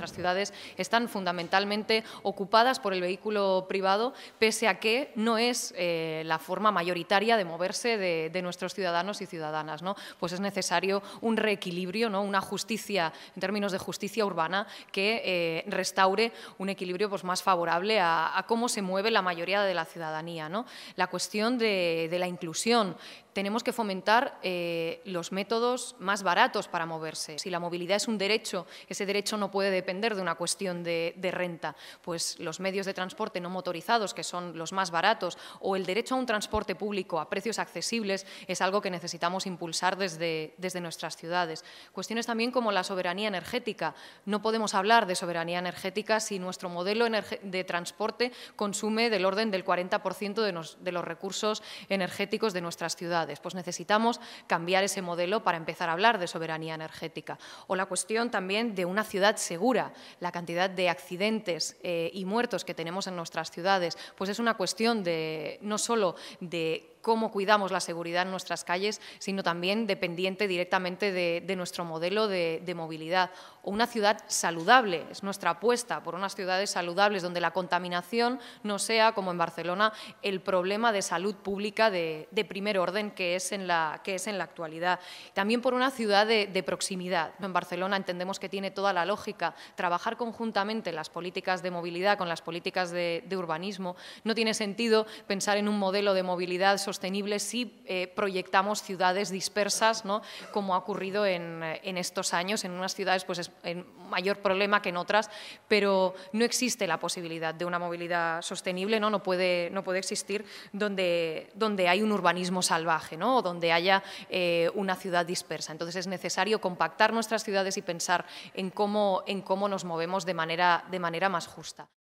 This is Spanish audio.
nuestras ciudades están fundamentalmente ocupadas por el vehículo privado, pese a que no es eh, la forma mayoritaria de moverse de, nuestros ciudadanos y ciudadanas. Pues es necesario un reequilibrio, una justicia, en términos de justicia urbana, que eh, restaure un equilibrio pues, más favorable a, cómo se mueve la mayoría de la ciudadanía. La cuestión de la inclusión, tenemos que fomentar eh, los métodos más baratos para moverse. Si la movilidad es un derecho, ese derecho no puede depender de una cuestión de, renta, pues los medios de transporte no motorizados, que son los más baratos, o el derecho a un transporte público a precios accesibles, es algo que necesitamos impulsar desde, desde nuestras ciudades. Cuestiones también como la soberanía energética. No podemos hablar de soberanía energética si nuestro modelo de transporte consume del orden del 40% de los recursos energéticos de nuestras ciudades. Pues necesitamos cambiar ese modelo para empezar a hablar de soberanía energética. O la cuestión también de una ciudad segura, la cantidad de accidentes eh, y muertos que tenemos en nuestras ciudades, pues es una cuestión de no solo de cómo cuidamos la seguridad en nuestras calles, sino también dependiente directamente de, nuestro modelo de, movilidad. O una ciudad saludable, es nuestra apuesta por unas ciudades saludables donde la contaminación no sea, como en Barcelona, el problema de salud pública de, primer orden que es, en la, que es en la actualidad. También por una ciudad de proximidad. En Barcelona entendemos que tiene toda la lógica trabajar conjuntamente las políticas de movilidad con las políticas de, urbanismo. No tiene sentido pensar en un modelo de movilidad sostenible si eh, proyectamos ciudades dispersas, ¿no? como ha ocurrido en, estos años. En unas ciudades pues, es en mayor problema que en otras, pero no existe la posibilidad de una movilidad sostenible, no, no, puede, no puede existir donde, donde hay un urbanismo salvaje ¿no? o donde haya eh, una ciudad dispersa. Entonces es necesario compactar nuestras ciudades y pensar en cómo, en cómo nos movemos de manera, de manera más justa.